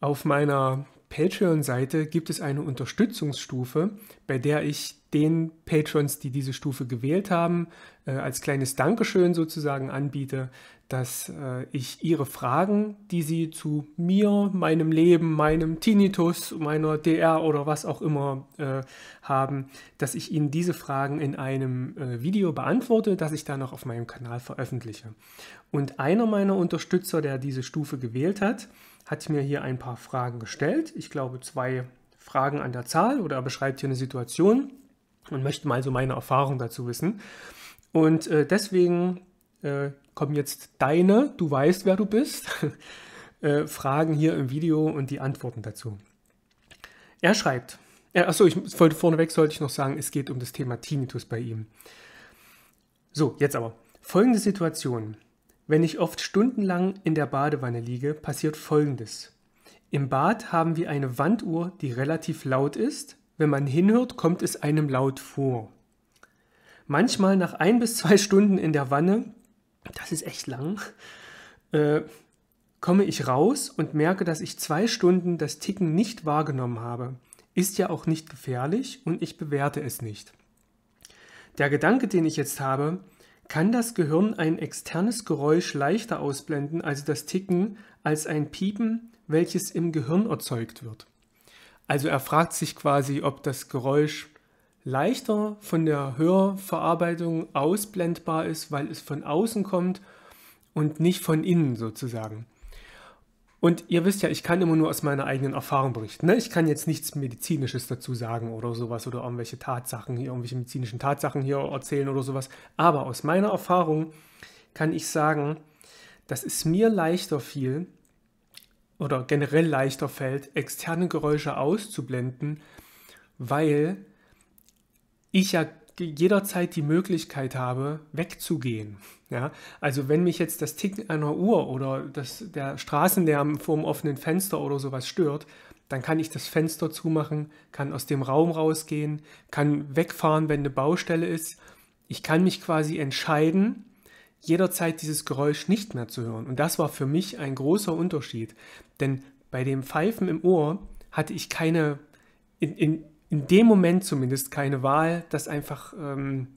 Auf meiner Patreon-Seite gibt es eine Unterstützungsstufe, bei der ich den Patrons, die diese Stufe gewählt haben, äh, als kleines Dankeschön sozusagen anbiete, dass äh, ich ihre Fragen, die sie zu mir, meinem Leben, meinem Tinnitus, meiner DR oder was auch immer äh, haben, dass ich ihnen diese Fragen in einem Video beantworte, das ich dann auch auf meinem Kanal veröffentliche. Und einer meiner Unterstützer, der diese Stufe gewählt hat, hat mir hier ein paar Fragen gestellt. Ich glaube, zwei Fragen an der Zahl oder beschreibt hier eine Situation und möchte mal so meine Erfahrung dazu wissen. Und äh, deswegen äh, kommen jetzt deine, du weißt, wer du bist, äh, Fragen hier im Video und die Antworten dazu. Er schreibt, äh, achso, ich, vorneweg sollte ich noch sagen, es geht um das Thema Tinnitus bei ihm. So, jetzt aber. Folgende Situation. Wenn ich oft stundenlang in der Badewanne liege, passiert Folgendes. Im Bad haben wir eine Wanduhr, die relativ laut ist. Wenn man hinhört, kommt es einem laut vor. Manchmal nach ein bis zwei Stunden in der Wanne, das ist echt lang, äh, komme ich raus und merke, dass ich zwei Stunden das Ticken nicht wahrgenommen habe. Ist ja auch nicht gefährlich und ich bewerte es nicht. Der Gedanke, den ich jetzt habe, kann das Gehirn ein externes Geräusch leichter ausblenden, also das Ticken, als ein Piepen, welches im Gehirn erzeugt wird. Also er fragt sich quasi, ob das Geräusch leichter von der Hörverarbeitung ausblendbar ist, weil es von außen kommt und nicht von innen sozusagen. Und ihr wisst ja, ich kann immer nur aus meiner eigenen Erfahrung berichten. Ne? Ich kann jetzt nichts Medizinisches dazu sagen oder sowas oder irgendwelche Tatsachen hier, irgendwelche medizinischen Tatsachen hier erzählen oder sowas. Aber aus meiner Erfahrung kann ich sagen, dass es mir leichter fiel oder generell leichter fällt, externe Geräusche auszublenden, weil ich ja jederzeit die Möglichkeit habe, wegzugehen. Ja, also wenn mich jetzt das Ticken einer Uhr oder das, der Straßenlärm vor dem offenen Fenster oder sowas stört, dann kann ich das Fenster zumachen, kann aus dem Raum rausgehen, kann wegfahren, wenn eine Baustelle ist. Ich kann mich quasi entscheiden, jederzeit dieses Geräusch nicht mehr zu hören. Und das war für mich ein großer Unterschied. Denn bei dem Pfeifen im Ohr hatte ich keine, in, in, in dem Moment zumindest keine Wahl, das einfach ähm,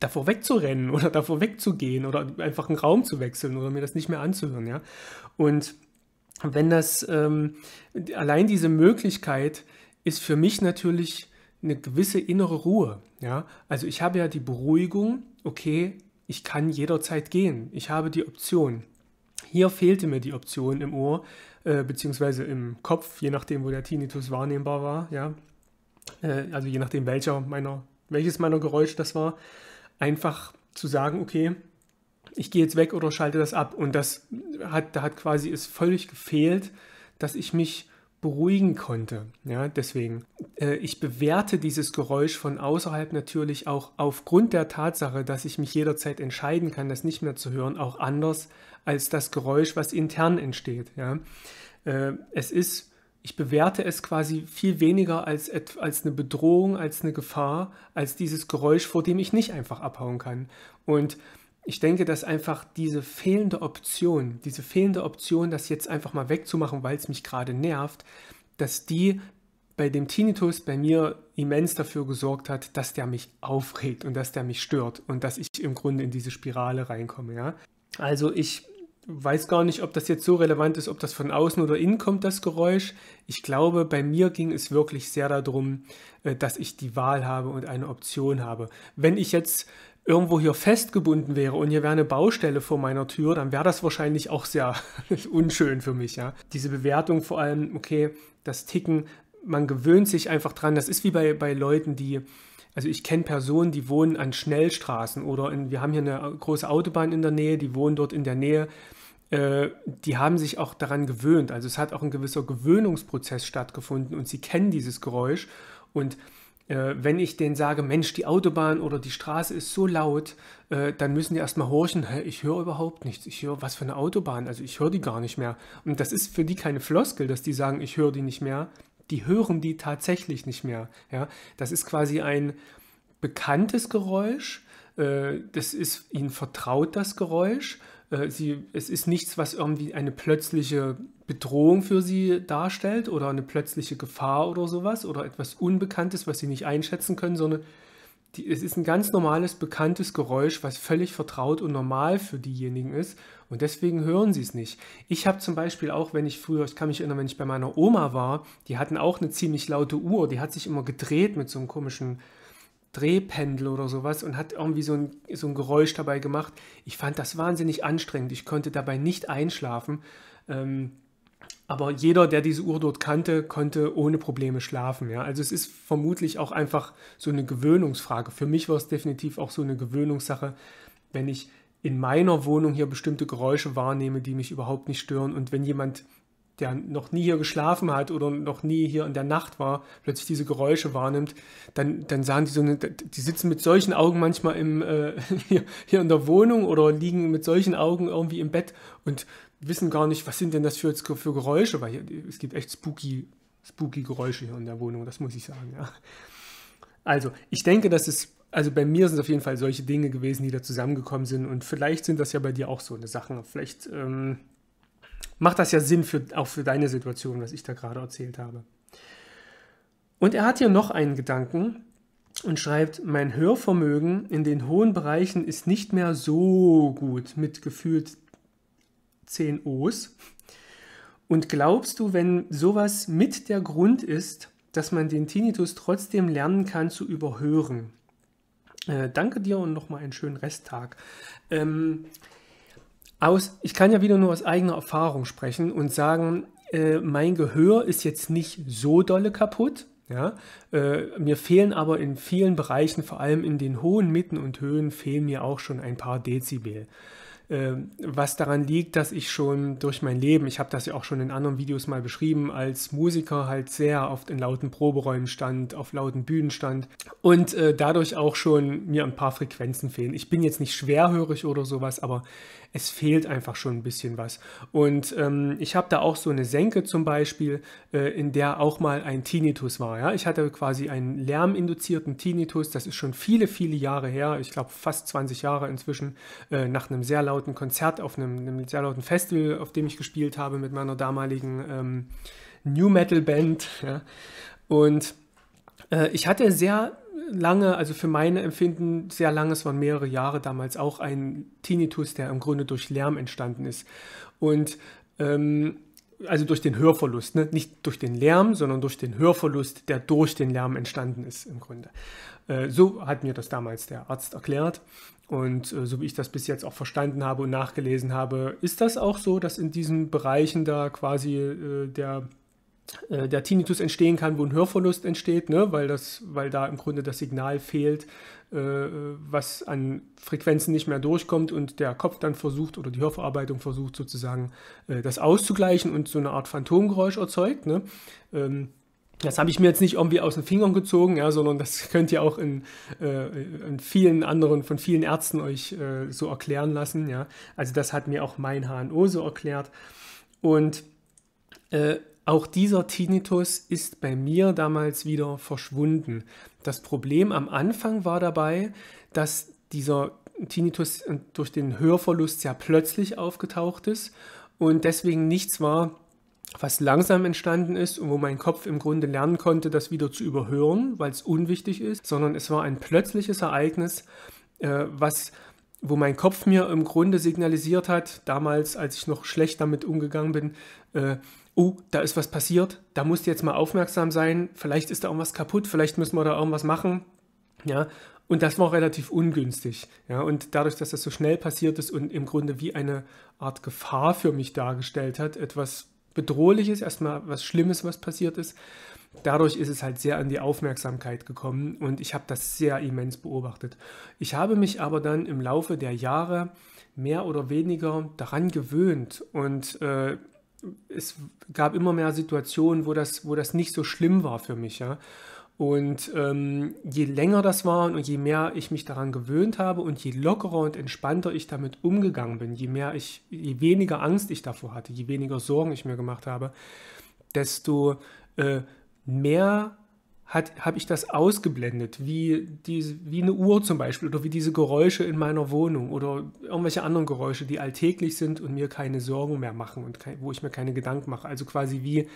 davor wegzurennen oder davor wegzugehen oder einfach einen Raum zu wechseln oder mir das nicht mehr anzuhören. Ja? Und wenn das ähm, allein diese Möglichkeit ist für mich natürlich eine gewisse innere Ruhe. Ja? Also ich habe ja die Beruhigung, okay, ich kann jederzeit gehen, ich habe die Option. Hier fehlte mir die Option im Ohr, äh, beziehungsweise im Kopf, je nachdem, wo der Tinnitus wahrnehmbar war, ja, äh, also je nachdem welcher meiner, welches meiner Geräusche das war, einfach zu sagen, okay, ich gehe jetzt weg oder schalte das ab. Und das hat, da hat quasi es völlig gefehlt, dass ich mich beruhigen konnte. Ja, deswegen. Äh, ich bewerte dieses Geräusch von außerhalb natürlich auch aufgrund der Tatsache, dass ich mich jederzeit entscheiden kann, das nicht mehr zu hören, auch anders als das Geräusch, was intern entsteht. Ja. Äh, es ist ich bewerte es quasi viel weniger als, als eine Bedrohung, als eine Gefahr, als dieses Geräusch, vor dem ich nicht einfach abhauen kann. Und ich denke, dass einfach diese fehlende Option, diese fehlende Option, das jetzt einfach mal wegzumachen, weil es mich gerade nervt, dass die bei dem Tinnitus bei mir immens dafür gesorgt hat, dass der mich aufregt und dass der mich stört und dass ich im Grunde in diese Spirale reinkomme. Ja? Also ich weiß gar nicht, ob das jetzt so relevant ist, ob das von außen oder innen kommt, das Geräusch. Ich glaube, bei mir ging es wirklich sehr darum, äh, dass ich die Wahl habe und eine Option habe. Wenn ich jetzt irgendwo hier festgebunden wäre und hier wäre eine Baustelle vor meiner Tür, dann wäre das wahrscheinlich auch sehr unschön für mich. Ja? Diese Bewertung vor allem, okay, das Ticken, man gewöhnt sich einfach dran. Das ist wie bei, bei Leuten, die also ich kenne Personen, die wohnen an Schnellstraßen oder in, wir haben hier eine große Autobahn in der Nähe, die wohnen dort in der Nähe. Äh, die haben sich auch daran gewöhnt. Also es hat auch ein gewisser Gewöhnungsprozess stattgefunden und sie kennen dieses Geräusch. Und äh, wenn ich denen sage, Mensch, die Autobahn oder die Straße ist so laut, äh, dann müssen die erstmal horchen, Hä, ich höre überhaupt nichts. Ich höre was für eine Autobahn, also ich höre die gar nicht mehr. Und das ist für die keine Floskel, dass die sagen, ich höre die nicht mehr, die hören die tatsächlich nicht mehr. Ja? Das ist quasi ein bekanntes Geräusch, äh, das ist ihnen vertraut, das Geräusch. Äh, sie, es ist nichts, was irgendwie eine plötzliche Bedrohung für sie darstellt oder eine plötzliche Gefahr oder sowas oder etwas Unbekanntes, was sie nicht einschätzen können, sondern die, es ist ein ganz normales, bekanntes Geräusch, was völlig vertraut und normal für diejenigen ist. Und deswegen hören sie es nicht. Ich habe zum Beispiel auch, wenn ich früher, ich kann mich erinnern, wenn ich bei meiner Oma war, die hatten auch eine ziemlich laute Uhr. Die hat sich immer gedreht mit so einem komischen Drehpendel oder sowas und hat irgendwie so ein, so ein Geräusch dabei gemacht. Ich fand das wahnsinnig anstrengend. Ich konnte dabei nicht einschlafen. Ähm, aber jeder, der diese Uhr dort kannte, konnte ohne Probleme schlafen. Ja? Also es ist vermutlich auch einfach so eine Gewöhnungsfrage. Für mich war es definitiv auch so eine Gewöhnungssache, wenn ich in meiner Wohnung hier bestimmte Geräusche wahrnehme, die mich überhaupt nicht stören. Und wenn jemand der noch nie hier geschlafen hat oder noch nie hier in der Nacht war, plötzlich diese Geräusche wahrnimmt, dann, dann sagen die so, eine, die sitzen mit solchen Augen manchmal im, äh, hier, hier in der Wohnung oder liegen mit solchen Augen irgendwie im Bett und wissen gar nicht, was sind denn das für, für Geräusche, weil hier, es gibt echt spooky, spooky Geräusche hier in der Wohnung, das muss ich sagen, ja. Also, ich denke, dass es, also bei mir sind es auf jeden Fall solche Dinge gewesen, die da zusammengekommen sind und vielleicht sind das ja bei dir auch so eine Sache, vielleicht, ähm, macht das ja Sinn für, auch für deine Situation, was ich da gerade erzählt habe. Und er hat hier noch einen Gedanken und schreibt, mein Hörvermögen in den hohen Bereichen ist nicht mehr so gut mit gefühlt 10 O's. Und glaubst du, wenn sowas mit der Grund ist, dass man den Tinnitus trotzdem lernen kann zu überhören? Äh, danke dir und nochmal einen schönen Resttag. Ähm, aus, ich kann ja wieder nur aus eigener Erfahrung sprechen und sagen, äh, mein Gehör ist jetzt nicht so dolle kaputt. Ja? Äh, mir fehlen aber in vielen Bereichen, vor allem in den hohen Mitten und Höhen, fehlen mir auch schon ein paar Dezibel ähm, was daran liegt, dass ich schon durch mein Leben, ich habe das ja auch schon in anderen Videos mal beschrieben, als Musiker halt sehr oft in lauten Proberäumen stand, auf lauten Bühnen stand und äh, dadurch auch schon mir ein paar Frequenzen fehlen. Ich bin jetzt nicht schwerhörig oder sowas, aber es fehlt einfach schon ein bisschen was. Und ähm, ich habe da auch so eine Senke zum Beispiel, äh, in der auch mal ein Tinnitus war. Ja? Ich hatte quasi einen lärminduzierten Tinnitus, das ist schon viele, viele Jahre her, ich glaube fast 20 Jahre inzwischen, äh, nach einem sehr lauten Konzert auf einem, einem, sehr lauten Festival, auf dem ich gespielt habe mit meiner damaligen ähm, New Metal Band. Ja? Und äh, ich hatte sehr lange, also für meine Empfinden sehr lange, es waren mehrere Jahre damals auch ein Tinnitus, der im Grunde durch Lärm entstanden ist. Und ähm, also durch den Hörverlust, ne? nicht durch den Lärm, sondern durch den Hörverlust, der durch den Lärm entstanden ist im Grunde. Äh, so hat mir das damals der Arzt erklärt. Und äh, so wie ich das bis jetzt auch verstanden habe und nachgelesen habe, ist das auch so, dass in diesen Bereichen da quasi äh, der äh, der Tinnitus entstehen kann, wo ein Hörverlust entsteht, ne? weil, das, weil da im Grunde das Signal fehlt, äh, was an Frequenzen nicht mehr durchkommt und der Kopf dann versucht oder die Hörverarbeitung versucht sozusagen äh, das auszugleichen und so eine Art Phantomgeräusch erzeugt. Ne? Ähm, das habe ich mir jetzt nicht irgendwie aus den Fingern gezogen, ja, sondern das könnt ihr auch in, äh, in vielen anderen, von vielen Ärzten euch äh, so erklären lassen. Ja. Also das hat mir auch mein HNO so erklärt. Und äh, auch dieser Tinnitus ist bei mir damals wieder verschwunden. Das Problem am Anfang war dabei, dass dieser Tinnitus durch den Hörverlust sehr plötzlich aufgetaucht ist und deswegen nichts war, was langsam entstanden ist und wo mein Kopf im Grunde lernen konnte, das wieder zu überhören, weil es unwichtig ist, sondern es war ein plötzliches Ereignis, äh, was wo mein Kopf mir im Grunde signalisiert hat, damals, als ich noch schlecht damit umgegangen bin, äh, oh, da ist was passiert, da musst du jetzt mal aufmerksam sein, vielleicht ist da irgendwas kaputt, vielleicht müssen wir da irgendwas machen. Ja, und das war relativ ungünstig. Ja, und dadurch, dass das so schnell passiert ist und im Grunde wie eine Art Gefahr für mich dargestellt hat, etwas Bedrohliches, erstmal was Schlimmes, was passiert ist, dadurch ist es halt sehr an die Aufmerksamkeit gekommen und ich habe das sehr immens beobachtet. Ich habe mich aber dann im Laufe der Jahre mehr oder weniger daran gewöhnt und äh, es gab immer mehr Situationen, wo das, wo das nicht so schlimm war für mich, ja. Und ähm, je länger das war und je mehr ich mich daran gewöhnt habe und je lockerer und entspannter ich damit umgegangen bin, je mehr ich, je weniger Angst ich davor hatte, je weniger Sorgen ich mir gemacht habe, desto äh, mehr habe ich das ausgeblendet, wie, diese, wie eine Uhr zum Beispiel oder wie diese Geräusche in meiner Wohnung oder irgendwelche anderen Geräusche, die alltäglich sind und mir keine Sorgen mehr machen und kein, wo ich mir keine Gedanken mache. Also quasi wie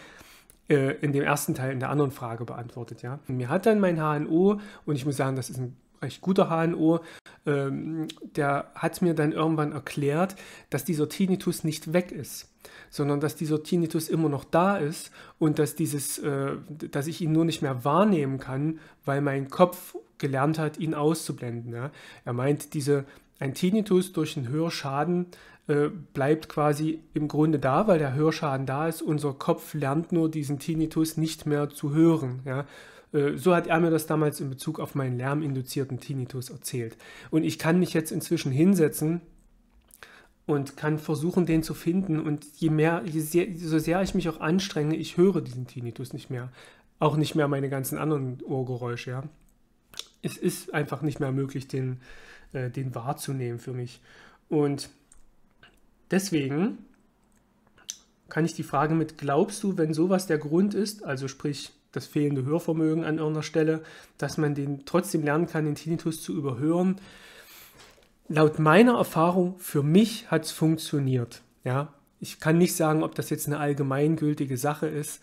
äh, in dem ersten Teil in der anderen Frage beantwortet. Ja? mir hat dann mein HNO, und ich muss sagen, das ist ein recht guter HNO, ähm, der hat mir dann irgendwann erklärt, dass dieser Tinnitus nicht weg ist, sondern dass dieser Tinnitus immer noch da ist und dass, dieses, äh, dass ich ihn nur nicht mehr wahrnehmen kann, weil mein Kopf gelernt hat, ihn auszublenden. Ja? Er meint, diese, ein Tinnitus durch einen Hörschaden äh, bleibt quasi im Grunde da, weil der Hörschaden da ist. Unser Kopf lernt nur, diesen Tinnitus nicht mehr zu hören. Ja? Äh, so hat er mir das damals in Bezug auf meinen lärminduzierten Tinnitus erzählt. Und ich kann mich jetzt inzwischen hinsetzen und kann versuchen, den zu finden. Und je mehr, je sehr, so sehr ich mich auch anstrenge, ich höre diesen Tinnitus nicht mehr. Auch nicht mehr meine ganzen anderen Ohrgeräusche, ja. Es ist einfach nicht mehr möglich, den, äh, den wahrzunehmen für mich. Und deswegen kann ich die Frage mit, glaubst du, wenn sowas der Grund ist, also sprich das fehlende Hörvermögen an irgendeiner Stelle, dass man den trotzdem lernen kann, den Tinnitus zu überhören? laut meiner Erfahrung, für mich hat es funktioniert. Ja? Ich kann nicht sagen, ob das jetzt eine allgemeingültige Sache ist.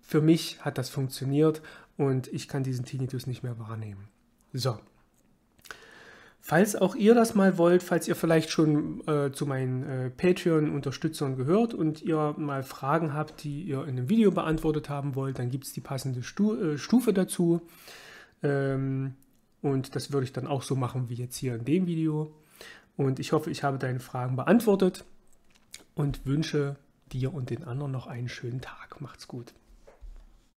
Für mich hat das funktioniert und ich kann diesen Tinnitus nicht mehr wahrnehmen. So. Falls auch ihr das mal wollt, falls ihr vielleicht schon äh, zu meinen äh, Patreon-Unterstützern gehört und ihr mal Fragen habt, die ihr in einem Video beantwortet haben wollt, dann gibt es die passende Stu äh, Stufe dazu. Ähm, und das würde ich dann auch so machen wie jetzt hier in dem Video. Und ich hoffe, ich habe deine Fragen beantwortet und wünsche dir und den anderen noch einen schönen Tag. Macht's gut.